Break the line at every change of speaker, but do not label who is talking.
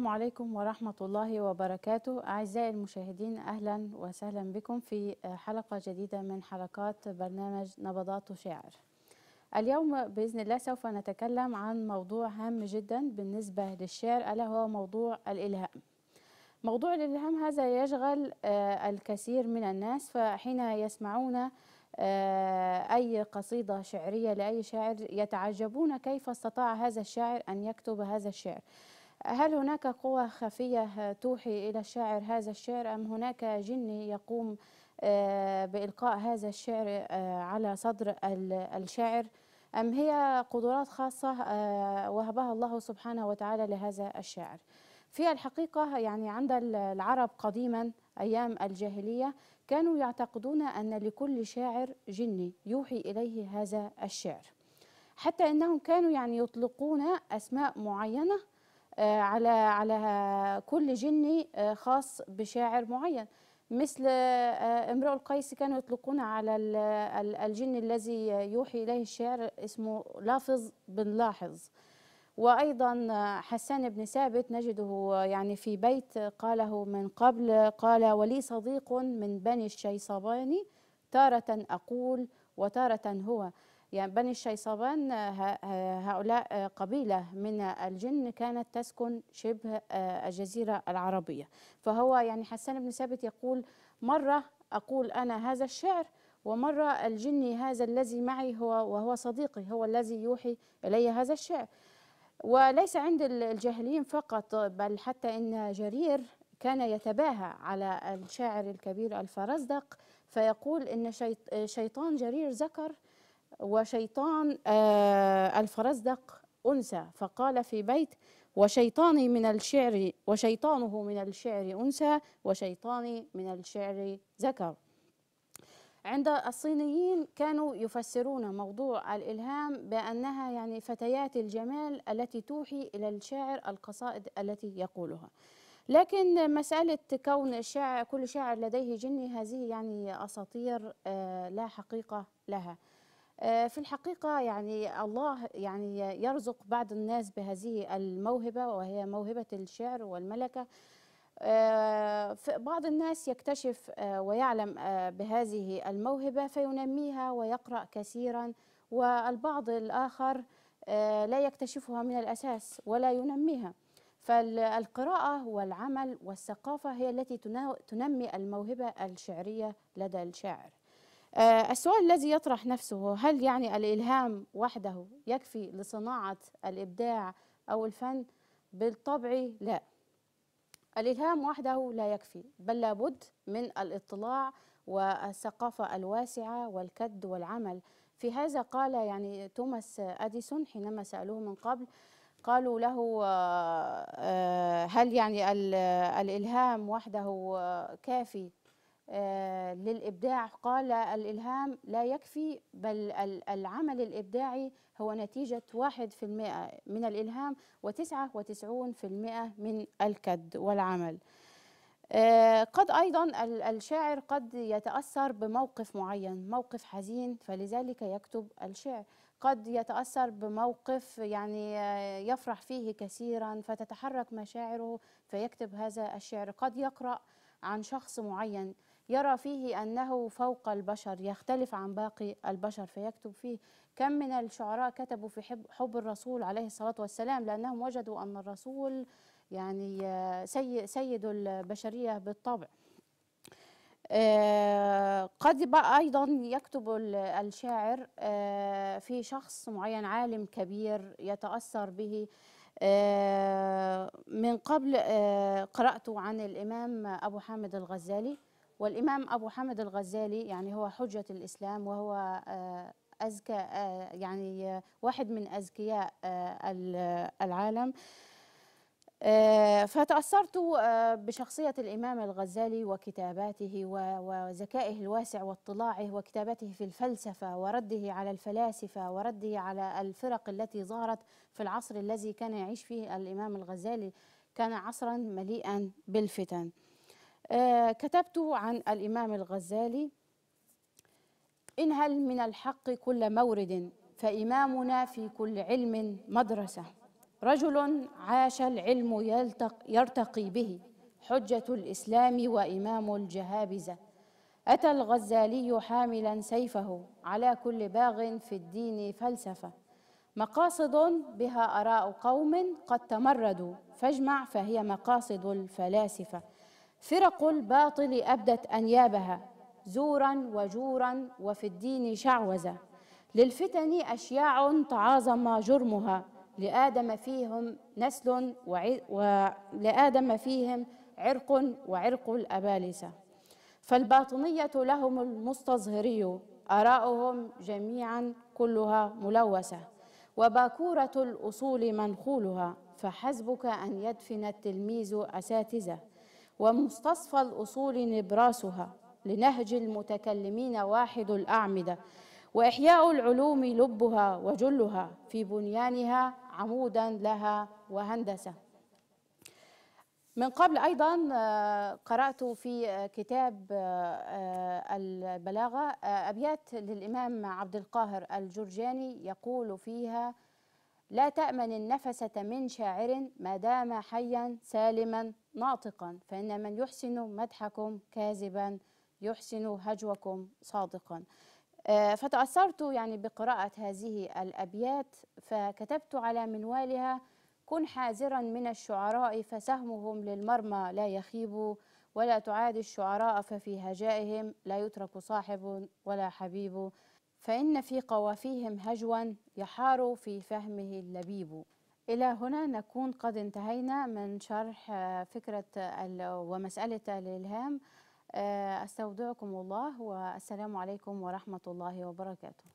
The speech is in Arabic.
السلام عليكم ورحمة الله وبركاته أعزائي المشاهدين أهلا وسهلا بكم في حلقة جديدة من حلقات برنامج نبضات شاعر اليوم بإذن الله سوف نتكلم عن موضوع هام جدا بالنسبة للشعر ألا هو موضوع الإلهام موضوع الإلهام هذا يشغل آه، الكثير من الناس فحين يسمعون آه، أي قصيدة شعرية لأي شاعر يتعجبون كيف استطاع هذا الشاعر أن يكتب هذا الشعر هل هناك قوى خفية توحي إلى الشاعر هذا الشعر أم هناك جني يقوم آه، بإلقاء هذا الشعر آه، على صدر الشاعر أم هي قدرات خاصة آه، وهبها الله سبحانه وتعالى لهذا الشاعر في الحقيقة يعني عند العرب قديما أيام الجاهلية كانوا يعتقدون أن لكل شاعر جني يوحي إليه هذا الشعر حتى أنهم كانوا يعني يطلقون أسماء معينة آه، على على كل جني آه، خاص بشاعر معين مثل آه، امرؤ القيس كانوا يطلقون على الجن الذي يوحي اليه الشعر اسمه لافظ بن لاحظ وايضا حسان بن ثابت نجده يعني في بيت قاله من قبل قال ولي صديق من بني الشيصباني تاره اقول وتاره هو يعني بني الشيصبان آه، آه، هؤلاء آه، قبيلة من الجن كانت تسكن شبه الجزيرة العربية فهو يعني حسان بن ثابت يقول مرة أقول أنا هذا الشعر ومرة الجني هذا الذي معي هو وهو صديقي هو الذي يوحي إلي هذا الشعر وليس عند الجاهليين فقط بل حتى إن جرير كان يتباهى على الشاعر الكبير الفرزدق فيقول إن شيطان جرير ذكر وشيطان آه، الفرزدق أنثى فقال في بيت وشيطاني من الشعر وشيطانه من الشعر أنثى وشيطاني من الشعر ذكر عند الصينيين كانوا يفسرون موضوع الإلهام بأنها يعني فتيات الجمال التي توحي إلى الشاعر القصائد التي يقولها لكن مسألة كون الشاعر كل شاعر لديه جني هذه يعني أساطير آه، لا حقيقة لها آه، في الحقيقة يعني الله يعني يرزق بعض الناس بهذه الموهبة وهي موهبة الشعر والملكة آه، بعض الناس يكتشف آه، ويعلم بهذه الموهبة فينميها ويقرأ كثيرا والبعض الآخر لا يكتشفها من الأساس ولا ينميها فالقراءة والعمل والثقافة هي التي تنمي الموهبة الشعرية لدى الشاعر آه، السؤال الذي يطرح نفسه هل يعني الإلهام وحده يكفي لصناعة الإبداع أو الفن؟ بالطبع لا الإلهام وحده لا يكفي بل لابد من الاطلاع والثقافة الواسعة والكد والعمل في هذا قال يعني توماس أديسون حينما سألوه من قبل قالوا له آه، آه، هل يعني الإلهام وحده كافي آه، للإبداع قال الإلهام لا يكفي بل العمل الإبداعي هو نتيجة 1% من الإلهام و99% من الكد والعمل آه، قد أيضا الشاعر قد يتأثر بموقف معين موقف حزين فلذلك يكتب الشعر قد يتأثر بموقف يعني آه، يفرح فيه كثيرا فتتحرك مشاعره فيكتب هذا الشعر قد يقرأ عن شخص معين يرى فيه أنه فوق البشر يختلف عن باقي البشر فيكتب فيه كم من الشعراء كتبوا في حب, حب الرسول عليه الصلاة والسلام لأنهم وجدوا أن الرسول يعني آه، سي سيد البشرية بالطبع آه، قد أيضا يكتب الشاعر آه، في شخص معين عالم كبير يتأثر به من قبل قرأت عن الإمام أبو حامد الغزالي والإمام أبو حمد الغزالي يعني هو حجة الإسلام وهو آه، أزكى آه، يعني آه، واحد من أذكياء العالم فتأثرت بشخصية الإمام الغزالي وكتاباته وذكائه الواسع واطلاعه وكتاباته في الفلسفة ورده على الفلاسفة ورده على الفرق التي ظهرت في العصر الذي كان يعيش فيه الإمام الغزالي كان عصرا مليئا بالفتن آه، كتبته عن الإمام الغزالي إن هل من الحق كل مورد فإمامنا في كل علم مدرسة رجل عاش العلم يلتق يرتقي به حجة الإسلام وإمام الجهابزة أتى الغزالي حاملا سيفه على كل باغ في الدين فلسفة مقاصد بها آراء قوم قد تمردوا فاجمع فهي مقاصد الفلاسفة فرق الباطل أبدت أنيابها زورا وجورا وفي الدين شعوذة للفتن أشياع تعاظم جرمها لآدم فيهم نسل ولآدم فيهم عرق وعرق الأبالسة فالباطنية لهم المستظهري آراؤهم جميعا كلها ملوثة وباكورة الأصول منخولها فحسبك أن يدفن التلميذ أساتذة ومستصفى الأصول نبراسها لنهج المتكلمين واحد الأعمدة وإحياء العلوم لبها وجلها في بنيانها عمودا لها وهندسة من قبل أيضا آه، قرأت في آه، كتاب آه، البلاغة أبيات للإمام عبد القاهر الجرجاني يقول فيها لا تأمن النفسة من شاعر ما دام حيا سالما ناطقا فإن من يحسن مدحكم كاذبا يحسن هجوكم صادقا آه، فتأثرت يعني بقراءة هذه الأبيات فكتبت على منوالها كن حاذرا من الشعراء فسهمهم للمرمى لا يخيب ولا تعادي الشعراء ففي هجائهم لا يترك صاحب ولا حبيب فإن في قوافيهم هجوا يحار في فهمه اللبيب إلى هنا نكون قد انتهينا من شرح آه، فكرة آه، ومسألة الإلهام آه، أستودعكم الله والسلام عليكم ورحمة الله وبركاته